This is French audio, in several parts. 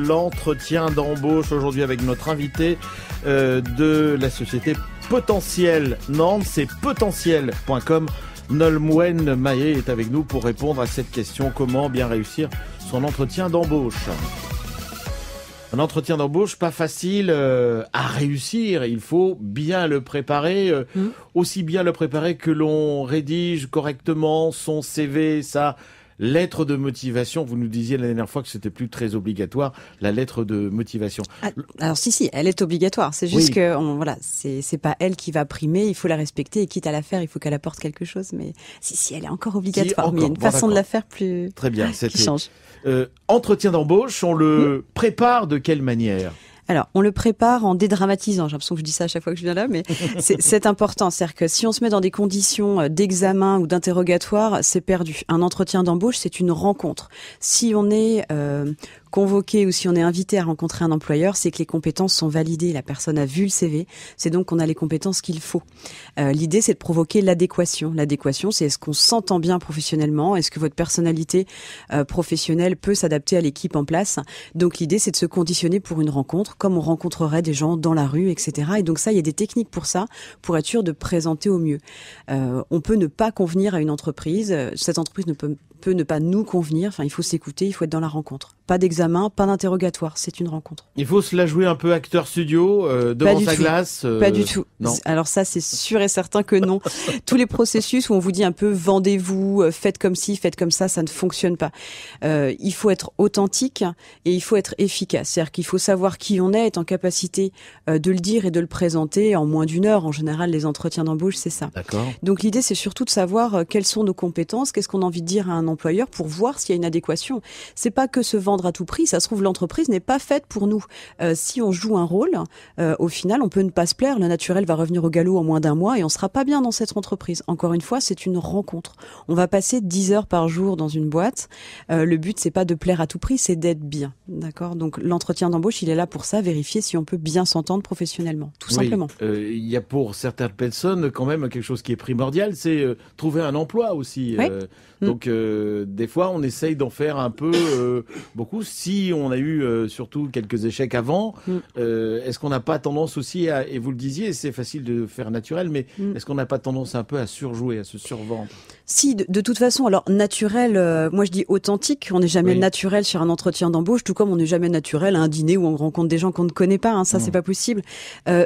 L'entretien d'embauche aujourd'hui avec notre invité euh, de la société Potentiel Nantes, c'est potentiel.com. Nolmwen Maé est avec nous pour répondre à cette question comment bien réussir son entretien d'embauche un entretien d'embauche pas facile euh, à réussir. Il faut bien le préparer, euh, mmh. aussi bien le préparer que l'on rédige correctement son CV, sa lettre de motivation. Vous nous disiez la dernière fois que c'était plus très obligatoire, la lettre de motivation. Ah, alors si, si, elle est obligatoire. C'est juste que, voilà, c'est pas elle qui va primer, il faut la respecter et quitte à la faire, il faut qu'elle apporte quelque chose. Mais si, si, elle est encore obligatoire. mais il y a une façon de la faire plus. Très bien, c'est change. Euh, entretien d'embauche, on le prépare de quelle manière alors, on le prépare en dédramatisant. J'ai l'impression que je dis ça à chaque fois que je viens là, mais c'est important. C'est-à-dire que si on se met dans des conditions euh, d'examen ou d'interrogatoire, c'est perdu. Un entretien d'embauche, c'est une rencontre. Si on est euh, Convoquer ou si on est invité à rencontrer un employeur, c'est que les compétences sont validées. La personne a vu le CV, c'est donc qu'on a les compétences qu'il faut. Euh, l'idée, c'est de provoquer l'adéquation. L'adéquation, c'est est-ce qu'on s'entend bien professionnellement Est-ce que votre personnalité euh, professionnelle peut s'adapter à l'équipe en place Donc l'idée, c'est de se conditionner pour une rencontre, comme on rencontrerait des gens dans la rue, etc. Et donc ça, il y a des techniques pour ça, pour être sûr de présenter au mieux. Euh, on peut ne pas convenir à une entreprise. Cette entreprise ne peut ne pas nous convenir. Enfin, il faut s'écouter, il faut être dans la rencontre. Pas d'examen, pas d'interrogatoire, c'est une rencontre. Il faut se la jouer un peu acteur studio, euh, devant sa glace euh, Pas du tout. Alors ça, c'est sûr et certain que non. Tous les processus où on vous dit un peu vendez-vous, euh, faites comme ci, faites comme ça, ça ne fonctionne pas. il faut être authentique et il faut être efficace. C'est-à-dire qu'il faut savoir qui on est, être en capacité de le dire et de le présenter en moins d'une heure. En général, les entretiens d'embauche, c'est ça. Donc l'idée, c'est surtout de savoir quelles sont nos compétences, qu'est-ce qu'on a envie de dire à un employeur pour voir s'il y a une adéquation. C'est pas que se vendre à tout prix. Ça se trouve l'entreprise n'est pas faite pour nous. Euh, si on joue un rôle, euh, au final, on peut ne pas se plaire. Le naturel va revenir au galop en moins d'un mois et on sera pas bien dans cette entreprise. Encore une fois, c'est une rencontre. On va passer 10 heures par jour dans une boîte. Euh, le but, c'est pas de plaire à tout prix, c'est d'être bien. D'accord. Donc l'entretien d'embauche, il est là pour ça, vérifier si on peut bien s'entendre professionnellement, tout simplement. Il y a pour certaines personnes quand même quelque chose qui est primordial, c'est trouver un emploi aussi. Mm. Donc euh, des fois, on essaye d'en faire un peu euh, beaucoup. Si on a eu euh, surtout quelques échecs avant, mm. est-ce qu'on n'a pas tendance aussi à, et vous le disiez, c'est facile de faire naturel, mais mm. est-ce qu'on n'a pas tendance un peu à surjouer, à se survendre si, de, toute façon, alors naturel, moi je dis authentique, on n'est jamais naturel sur un entretien d'embauche, tout comme on n'est jamais naturel à un dîner où on rencontre des gens qu'on ne connaît pas, hein, ça c'est mm. pas possible.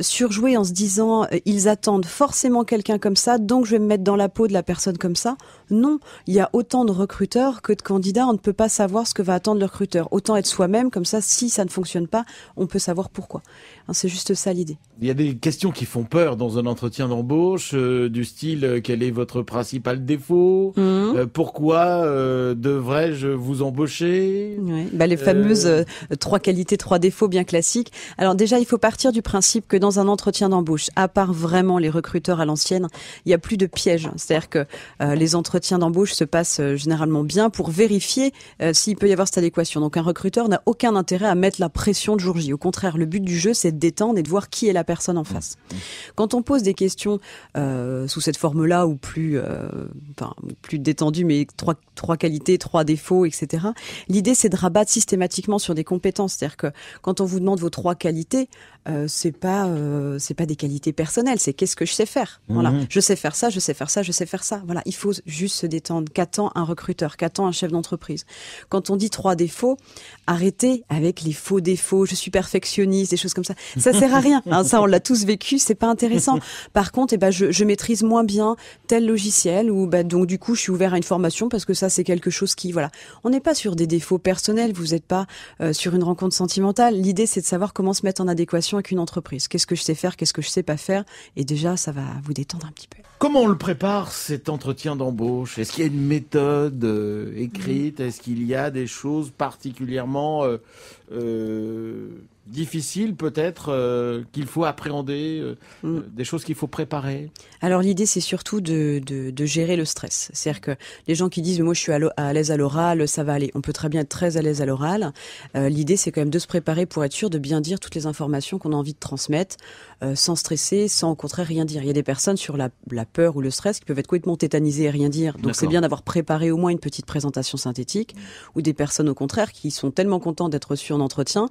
surjouer en se disant, ils attendent forcément quelqu'un comme ça, donc je vais me mettre dans la peau de la personne comme ça, non, il y a autant de recruteurs que de candidats. On ne peut pas savoir ce que va attendre le recruteur. Autant être soi-même, comme ça, si ça ne fonctionne pas, on peut savoir pourquoi. Hein, c'est juste ça l'idée. Il y a des questions qui font peur dans un entretien d'embauche, euh, du style euh, quel est votre principal défaut mmh. euh, Pourquoi devrais-je vous embaucher bah, Les fameuses trois qualités, trois défauts bien classiques. Alors déjà, il faut partir du principe que dans un entretien d'embauche, à part vraiment les recruteurs à l'ancienne, il n'y a plus de pièges. C'est-à-dire que les entreprises l'entretien d'embauche se passe euh, généralement bien pour vérifier euh, s'il peut y avoir cette adéquation. Donc un recruteur n'a aucun intérêt à mettre la pression de jour J. Au contraire, le but du jeu, c'est de détendre et de voir qui est la personne en mmh. face. Quand on pose des questions euh, sous cette forme-là ou plus, enfin, plus détendu, mais trois, trois qualités, trois défauts, etc., l'idée, c'est de rabattre systématiquement sur des compétences. C'est-à-dire que quand on vous demande vos trois qualités, euh, c'est pas euh, c'est pas des qualités personnelles, c'est qu'est-ce que je sais faire. Voilà, mhm. je sais faire ça, je sais faire ça, je sais faire ça. Voilà, il faut juste se détendre. Qu'attend un recruteur Qu'attend un chef d'entreprise Quand on dit trois défauts, arrêtez avec les faux défauts. Je suis perfectionniste, des choses comme ça. Ça sert à rien. Hein, ça, on l'a tous vécu, c'est pas intéressant. Par contre, eh ben, je, maîtrise moins bien tel logiciel ou ben donc du coup, je suis ouvert à une formation parce que ça, c'est quelque chose qui voilà. On n'est pas sur des défauts personnels. Vous n'êtes pas euh, sur une rencontre sentimentale. L'idée, c'est de savoir comment se mettre en adéquation avec une entreprise. Qu'est-ce que je sais faire, qu'est-ce que je sais pas faire, et déjà ça va vous détendre un petit peu. Comment on le prépare cet entretien d'embauche Est-ce qu'il y a une méthode euh, écrite mm. Est-ce qu'il y a des choses particulièrement euh, euh difficile peut-être euh, qu'il faut appréhender, euh, mm. euh, des choses qu'il faut préparer Alors l'idée c'est surtout de, gérer le stress. C'est-à-dire que les gens qui disent moi je suis à l'aise à l'oral, ça va aller, on peut très bien être très à l'aise à l'oral. l'idée c'est quand même de se préparer pour être sûr de bien dire toutes les informations qu'on a envie de transmettre sans stresser, sans au contraire rien dire. Il y a des personnes sur la, peur ou le stress qui peuvent être complètement tétanisées et rien dire. Donc c'est bien d'avoir préparé au moins une petite présentation synthétique ou des personnes au contraire qui sont tellement contentes d'être reçues en entretien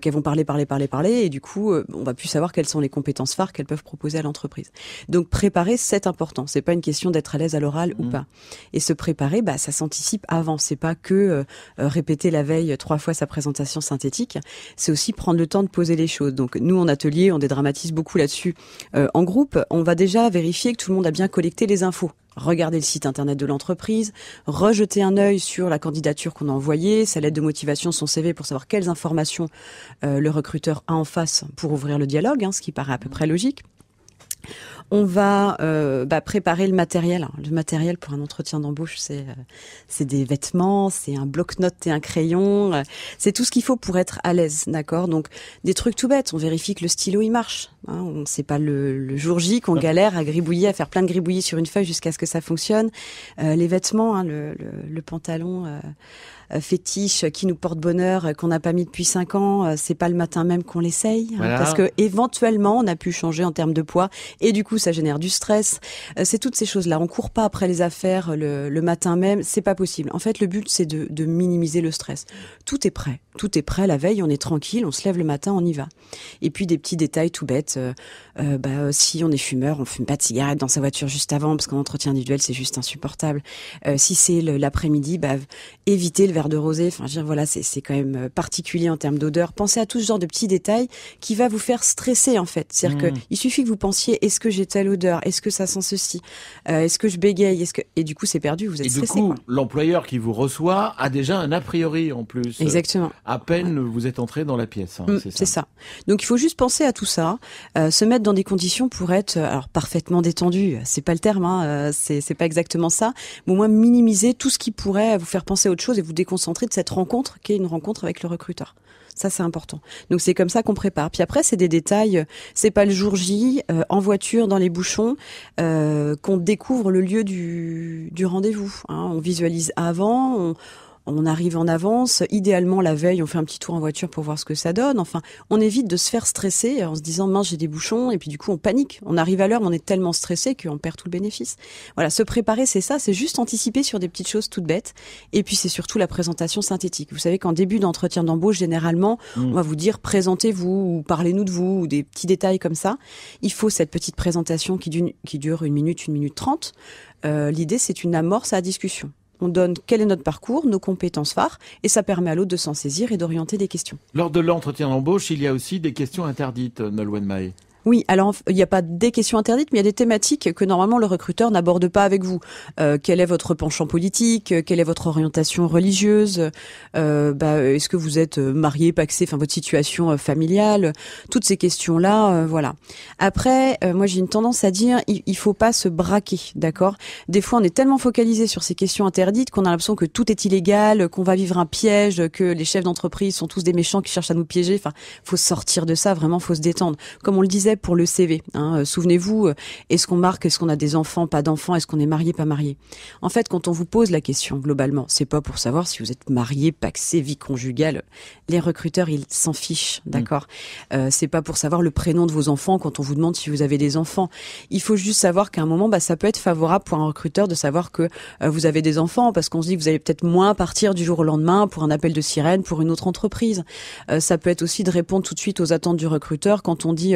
qu'elles vont pas parler, parler, parler, parler, et du coup, euh, on va plus savoir quelles sont les compétences phares qu'elles peuvent proposer à l'entreprise. Donc préparer, c'est important. C'est pas une question d'être à l'aise à l'oral ou mmh. pas. Et se préparer, bah, ça s'anticipe avant. C'est pas que euh, euh, répéter la veille trois fois sa présentation synthétique. C'est aussi prendre le temps de poser les choses. Donc nous, en atelier, on dédramatise beaucoup là-dessus. en groupe, on va déjà vérifier que tout le monde a bien collecté les infos regarder le site internet de l'entreprise, rejeter un œil sur la candidature qu'on a envoyée, sa lettre de motivation, son CV pour savoir quelles informations euh, le recruteur a en face pour ouvrir le dialogue, hein, ce qui paraît à peu près logique. On va euh, bah, préparer le matériel. Le matériel pour un entretien d'embauche, c'est euh, c'est des vêtements, c'est un bloc-notes et un crayon. Euh, c'est tout ce qu'il faut pour être à l'aise, d'accord Donc des trucs tout bêtes. On vérifie que le stylo il marche. Hein, on sait pas le, jour J qu'on galère à gribouiller, à faire plein de gribouillis sur une feuille jusqu'à ce que ça fonctionne. les vêtements, hein, le, pantalon. Euh, fétiche qui nous porte bonheur, euh, qu'on n'a pas mis depuis 5 ans, euh, c'est pas le matin même qu'on l'essaye. Hein, parce que éventuellement, on a pu changer en termes de poids. Et du coup, ça génère du stress. c'est toutes ces choses-là. On court pas après les affaires le, matin même. C'est pas possible. En fait, le but, c'est de, minimiser le stress. Tout est prêt. Tout est prêt la veille. On est tranquille. On se lève le matin. On y va. Et puis, des petits détails tout bêtes. Bah, si on est fumeur, on fume pas de cigarette dans sa voiture juste avant parce qu'en entretien individuel, c'est juste insupportable. si c'est l'après-midi, bah, éviter le verre de rosé. Enfin, je veux dire, voilà, c'est quand même euh, particulier en termes d'odeur. Pensez à tout ce genre de petits détails qui va vous faire stresser en fait. C'est-à-dire que mm. il suffit que vous pensiez est-ce que j'ai telle odeur, est-ce que ça sent ceci, euh, est-ce que je bégaye, est-ce que et du coup c'est perdu, vous êtes stressé. Et du coup, l'employeur qui vous reçoit a déjà un a priori en plus. Exactement. À peine vous êtes entré dans la pièce. Hein, mm, c'est ça. Donc il faut juste penser à tout ça, euh, se mettre dans des conditions pour être alors parfaitement détendu. C'est pas le terme, hein, c'est pas exactement ça. Mais au moins minimiser tout ce qui pourrait vous faire penser à autre chose et vous déconcentrer concentré de cette rencontre qui est une rencontre avec le recruteur. Ça, c'est important. Donc, c'est comme ça qu'on prépare. Puis après, c'est des détails. C'est pas le jour J, euh, en voiture, dans les bouchons, euh, qu'on découvre le lieu du, du rendez-vous. Hein. On visualise avant, on, on arrive en avance. Idéalement, la veille, on fait un petit tour en voiture pour voir ce que ça donne. Enfin, on évite de se faire stresser en se disant mince, j'ai des bouchons. Et puis du coup, on panique. On arrive à l'heure, mais on est tellement stressé qu'on perd tout le bénéfice. Voilà, se préparer, c'est ça. C'est juste anticiper sur des petites choses toutes bêtes. Et puis, c'est surtout la présentation synthétique. Vous savez qu'en début d'entretien d'embauche, généralement, mm. on va vous dire présentez-vous ou parlez-nous de vous ou des petits détails comme ça. Il faut cette petite présentation qui, dure une minute, une minute trente. Euh, l'idée, c'est une amorce à discussion. On donne quel est notre parcours, nos compétences phares, et ça permet à l'autre de s'en saisir et d'orienter des questions. Lors de l'entretien d'embauche, il y a aussi des questions interdites, Nolwenn Mae. Oui, alors il n'y a pas des questions interdites, mais il y a des thématiques que normalement le recruteur n'aborde pas avec vous. Euh, quel est votre penchant politique euh, Quelle est votre orientation religieuse euh, bah, Est-ce que vous êtes marié, paxé Enfin, votre situation familiale Toutes ces questions-là, voilà. Après, moi j'ai une tendance à dire, il, il faut pas se braquer, d'accord Des fois, on est tellement focalisé sur ces questions interdites qu'on a l'impression que tout est illégal, qu'on va vivre un piège, que les chefs d'entreprise sont tous des méchants qui cherchent à nous piéger. Enfin, faut sortir de ça, vraiment, faut se détendre. Comme on le disait pour le CV. Hein. Euh, souvenez-vous, euh, est-ce qu'on marque, est-ce qu'on a des enfants, pas d'enfants, est-ce qu'on est marié, pas marié En fait, quand on vous pose la question globalement, c'est pas pour savoir si vous êtes marié, paxé, vie conjugale. Les recruteurs, ils s'en fichent, mm. d'accord euh, C'est pas pour savoir le prénom de vos enfants quand on vous demande si vous avez des enfants. Il faut juste savoir qu'à un moment, bah, ça peut être favorable pour un recruteur de savoir que vous avez des enfants parce qu'on se dit que vous allez peut-être moins partir du jour au lendemain pour un appel de sirène, pour une autre entreprise. ça peut être aussi de répondre tout de suite aux attentes du recruteur quand on dit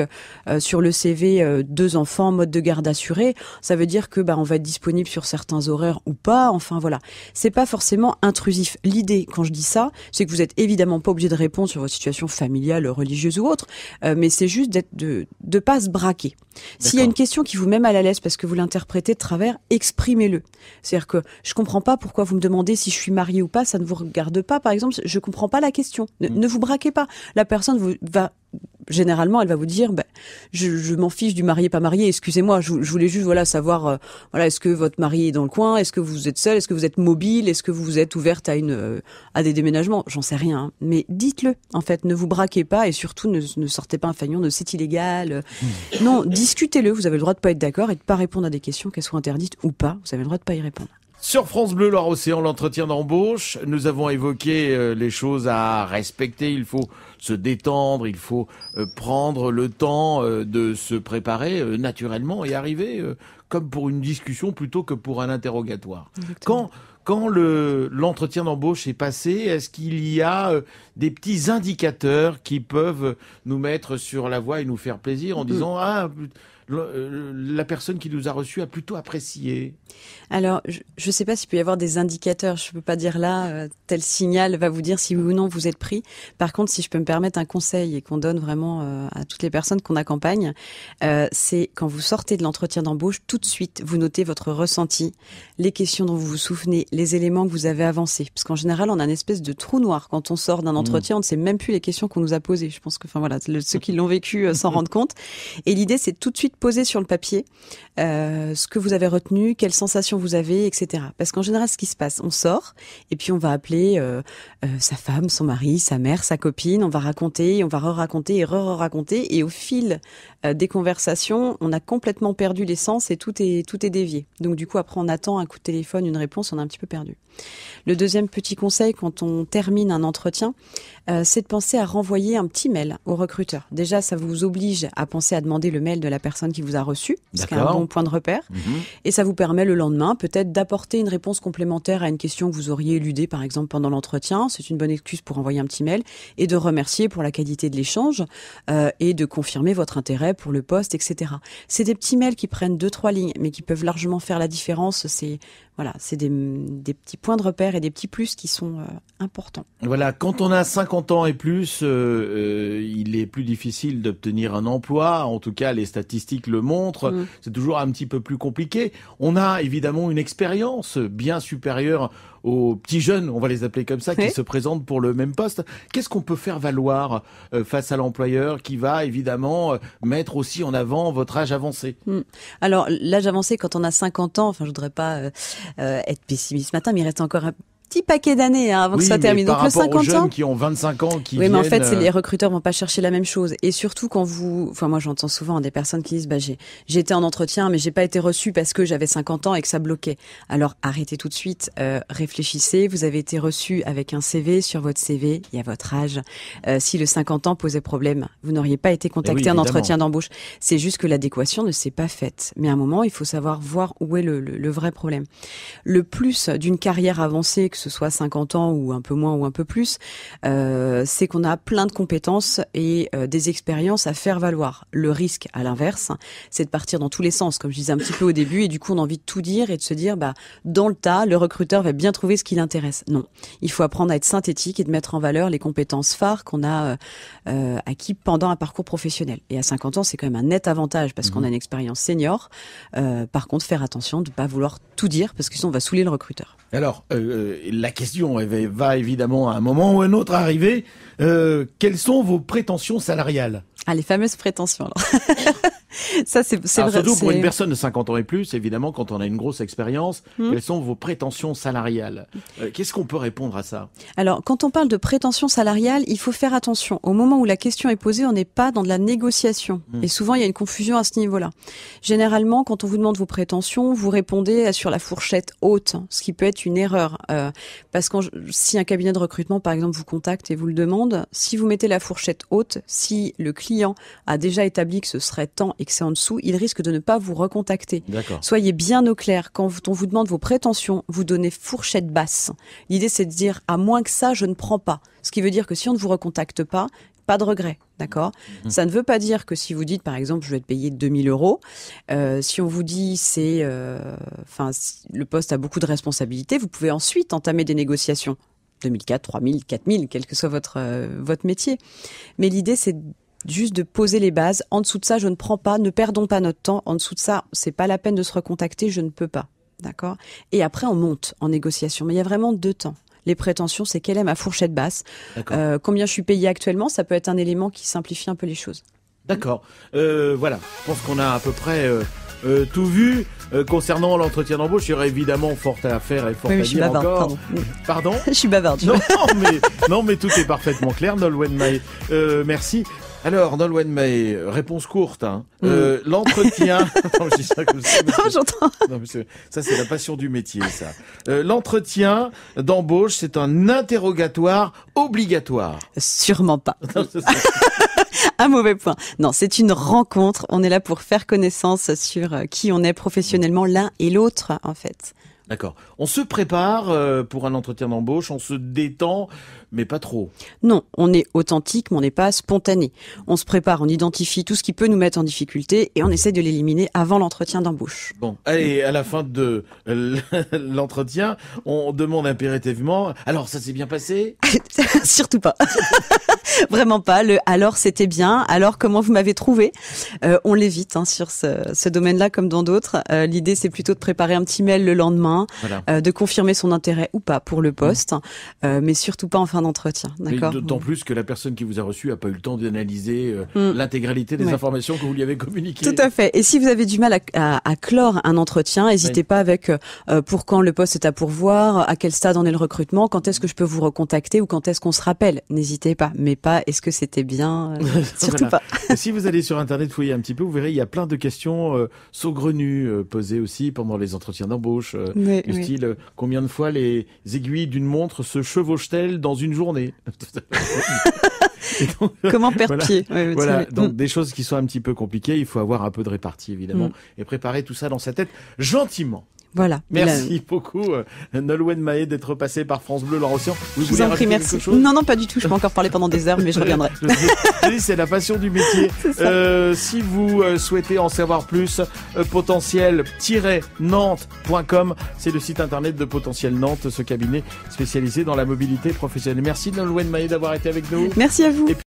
euh, sur le CV euh, deux enfants, mode de garde assuré, ça veut dire que bah, on va être disponible sur certains horaires ou pas. Enfin voilà, c'est pas forcément intrusif. L'idée, quand je dis ça, c'est que vous êtes évidemment pas obligé de répondre sur votre situation familiale, religieuse ou autre, euh, mais c'est juste d'être de de pas se braquer. S'il y a une question qui vous met mal à l'aise parce que vous l'interprétez de travers, exprimez-le. C'est-à-dire que je comprends pas pourquoi vous me demandez si je suis marié ou pas, ça ne vous regarde pas. Par exemple, je comprends pas la question. Ne, mmh. ne vous braquez pas. La personne vous, va généralement, elle va vous dire, ben, je, m'en fiche du marié pas marié. Excusez-moi, je, voulais juste voilà savoir, euh, voilà, est-ce que votre mari est dans le coin, est-ce que vous êtes seule est-ce que vous êtes mobile, est-ce que vous êtes ouverte à une euh, à des déménagements. J'en sais rien, hein. mais dites-le. En fait, ne vous braquez pas et surtout ne, sortez pas un fagnon, c'est illégal. Euh. non, discutez-le. Vous avez le droit de pas être d'accord et de pas répondre à des questions, qu'elles soient interdites ou pas. Vous avez le droit de pas y répondre. Sur France Bleu, Loire-Océan, l'entretien d'embauche, nous avons évoqué euh, les choses à respecter. Il faut se détendre, il faut euh, prendre le temps euh, de se préparer naturellement et arriver comme pour une discussion plutôt que pour un interrogatoire. Quand le l'entretien d'embauche est passé, est-ce qu'il y a des petits indicateurs qui peuvent nous mettre sur la voie et nous faire plaisir en mm. disant ah euh, la personne qui nous a reçus a plutôt apprécié Alors, je ne sais pas s'il peut y avoir des indicateurs. Je ne peux pas dire là, euh, tel signal va vous dire si oui ou non vous êtes pris. Par contre, si je peux me permettre un conseil et qu'on donne vraiment euh, à toutes les personnes qu'on accompagne, c'est quand vous sortez de l'entretien d'embauche, tout de suite, vous notez votre ressenti, les questions dont vous vous souvenez, les éléments que vous avez avancés. Parce qu'en général, on a une espèce de trou noir quand on sort d'un mm. entretien. On ne sait même plus les questions qu'on nous a posées. Je pense que, enfin voilà, ceux qui l'ont vécu s'en rendent compte. Et l'idée, c'est tout de suite Poser sur le papier euh, ce que vous avez retenu, quelles sensations vous avez, etc. Parce qu'en général, ce qui se passe, on sort et puis on va appeler euh, euh, sa femme, son mari, sa mère, sa copine, on va raconter, on va re-raconter et re-raconter. Et au fil des conversations, on a complètement perdu l'essence et tout est, tout est dévié. Donc du coup, après, on attend un coup de téléphone, une réponse, on a un petit peu perdu. Le deuxième petit conseil quand on termine un entretien, euh, c'est de penser à renvoyer un petit mail au recruteur. Déjà, ça vous oblige à penser à demander le mail de la personne qui vous a reçu, ce qui est un bon point de repère. Mhm. Et ça vous permet le lendemain peut-être d'apporter une réponse complémentaire à une question que vous auriez éludée par exemple pendant l'entretien. C'est une bonne excuse pour envoyer un petit mail et de remercier pour la qualité de l'échange euh, et de confirmer votre intérêt pour le poste, etc. C'est des petits mails qui prennent deux trois lignes, mais qui peuvent largement faire la différence. C'est voilà, c'est des, des petits points de repère et des petits plus qui sont euh, importants. Voilà, quand on a 50 ans et plus, euh, euh, il est plus difficile d'obtenir un emploi. En tout cas, les statistiques le montrent. Mm. C'est toujours un petit peu plus compliqué. On a évidemment une expérience bien supérieure aux petits jeunes, on va les appeler comme ça, qui se présentent pour le même poste. Qu'est-ce qu'on peut faire valoir euh, face à l'employeur qui va évidemment euh, mettre aussi en avant votre âge avancé hmm. Alors l'âge avancé quand on a 50 ans, enfin je voudrais pas euh, être pessimiste ce matin, mais il reste encore un petit paquet d'années hein, avant que ça termine. Donc le 50 aux ans qui ont 25 ans qui Oui, mais en fait, c'est euh, les recruteurs vont pas chercher la même chose et surtout quand vous enfin moi j'entends souvent des personnes qui disent bah j'ai j'étais en entretien mais j'ai pas été reçu parce que j'avais 50 ans et que ça bloquait. Alors arrêtez tout de suite, euh, réfléchissez, vous avez été reçu avec un CV, sur votre CV, il y a votre âge. Euh, si le 50 ans posait problème, vous n'auriez pas été contacté eh en entretien d'embauche. C'est juste que l'adéquation ne s'est pas faite. Mais à un moment, il faut savoir voir où est le, le, le vrai problème. Le plus d'une carrière avancée que ce soit 50 ans ou un peu moins ou un peu plus, euh, c'est qu'on a plein de compétences et euh, des expériences à faire valoir. Le risque, à l'inverse, c'est de partir dans tous les sens, comme je disais un petit peu au début, et du coup on a envie de tout dire et de se dire, bah, dans le tas, le recruteur va bien trouver ce qui l'intéresse. Non, il faut apprendre à être synthétique et de mettre en valeur les compétences phares qu'on a euh, acquis pendant un parcours professionnel. Et à 50 ans, c'est quand même un net avantage parce qu'on mhm. a une expérience senior. par contre, faire attention de ne pas vouloir tout dire parce que sinon on va saouler le recruteur. Alors, la question va évidemment à un moment ou à un autre arriver. Euh, quelles sont vos prétentions salariales ah, les fameuses prétentions. ça, c'est vrai. Surtout pour une personne de 50 ans et plus, évidemment, quand on a une grosse expérience, hmm. quelles sont vos prétentions salariales euh, Qu'est-ce qu'on peut répondre à ça Alors, quand on parle de prétentions salariales, il faut faire attention. Au moment où la question est posée, on n'est pas dans de la négociation. Hmm. Et souvent, il y a une confusion à ce niveau-là. Généralement, quand on vous demande vos prétentions, vous répondez euh, sur la fourchette haute, hein, ce qui peut être une erreur. Euh, parce que si un cabinet de recrutement, par exemple, vous contacte et vous le demande, si vous mettez la fourchette haute, si le client a déjà établi que ce serait tant et que c'est en dessous, il risque de ne pas vous recontacter. Soyez bien au clair. Quand on vous demande vos prétentions, vous donnez fourchette basse. L'idée, c'est de dire à moins que ça, je ne prends pas. Ce qui veut dire que si on ne vous recontacte pas, pas de regret. D'accord mhm. Ça ne veut pas dire que si vous dites, par exemple, je vais te payer 2000 euros, euh, si on vous dit c'est. Euh, enfin, le poste a beaucoup de responsabilités, vous pouvez ensuite entamer des négociations. 2004, 3000, 4000, quel que soit votre, euh, votre métier. Mais l'idée, c'est juste de poser les bases. En dessous de ça, je ne prends pas, ne perdons pas notre temps. En dessous de ça, c'est pas la peine de se recontacter, je ne peux pas. D'accord Et après, on monte en négociation. Mais il y a vraiment deux temps les prétentions, c'est quelle est ma fourchette basse, euh, combien je suis payé actuellement, ça peut être un élément qui simplifie un peu les choses. D'accord. Euh, voilà, je pense qu'on a à peu près... Euh, euh, tout vu. Euh, concernant l'entretien d'embauche, il y aurait évidemment fort à faire et fort oui, je suis Pardon. je suis bavard. Non, mais, non, mais tout est parfaitement clair, Nolwenn May. Euh, merci. Alors, Nolwenn May, réponse courte. Hein. Mm. l'entretien... non, ça j'entends. Non, ça, c'est la passion du métier, ça. l'entretien d'embauche, c'est un interrogatoire obligatoire. Sûrement pas. un mauvais point. Non, c'est une rencontre. On est là pour faire connaissance sur euh, qui on est professionnellement l'un et l'autre, en fait. D'accord. On se prépare euh, pour un entretien d'embauche, on se détend, mais pas trop. Non, on est authentique, mais on n'est pas spontané. On se prépare, on identifie tout ce qui peut nous mettre en difficulté et on essaie de l'éliminer avant l'entretien d'embauche. Bon, allez, à la fin de euh, l'entretien, on demande impérativement alors ça s'est bien passé Surtout pas. Vraiment pas. Le alors c'était bien, alors comment vous m'avez trouvé euh, On l'évite hein, sur ce, domaine-là comme dans d'autres. Euh, l'idée c'est plutôt de préparer un petit mail le lendemain, de confirmer son intérêt ou pas pour le mmh. poste, mais surtout pas en fin entretien. D'accord. D'autant mm. plus que la personne qui vous a reçu n'a pas eu le temps d'analyser euh, mm. l'intégralité des informations que vous lui avez communiquées. Tout à fait. Et si vous avez du mal à, clore un entretien, n'hésitez pas avec euh, euh, pour quand le poste est à pourvoir, à quel stade en est le recrutement, quand est-ce que je peux vous recontacter ou quand est-ce qu'on se rappelle. N'hésitez pas, mais pas est-ce que c'était bien, surtout pas. si vous allez sur Internet fouiller un petit peu, vous verrez, il y a plein de questions saugrenues posées aussi pendant les entretiens d'embauche. est style, combien de fois les aiguilles d'une montre se chevauchent-elles dans une journée. Euh, Comment perdre donc mm. des choses qui sont un petit peu compliquées, il faut avoir un peu de répartie évidemment mm. et préparer tout ça dans sa tête gentiment. Voilà. Merci beaucoup, euh, Nolwenn Maé d'être passé par France Bleu laurent Vous je vous en prie, merci. Non, non, pas du tout. Je peux encore parler pendant des heures, mais je reviendrai. C'est la passion du métier. Euh, si vous euh, souhaitez en savoir plus, potentiel-nantes.com, c'est le site internet de Potentiel Nantes, ce cabinet spécialisé dans la mobilité professionnelle. Merci, Nolwenn Maé d'avoir été avec nous. Merci à vous.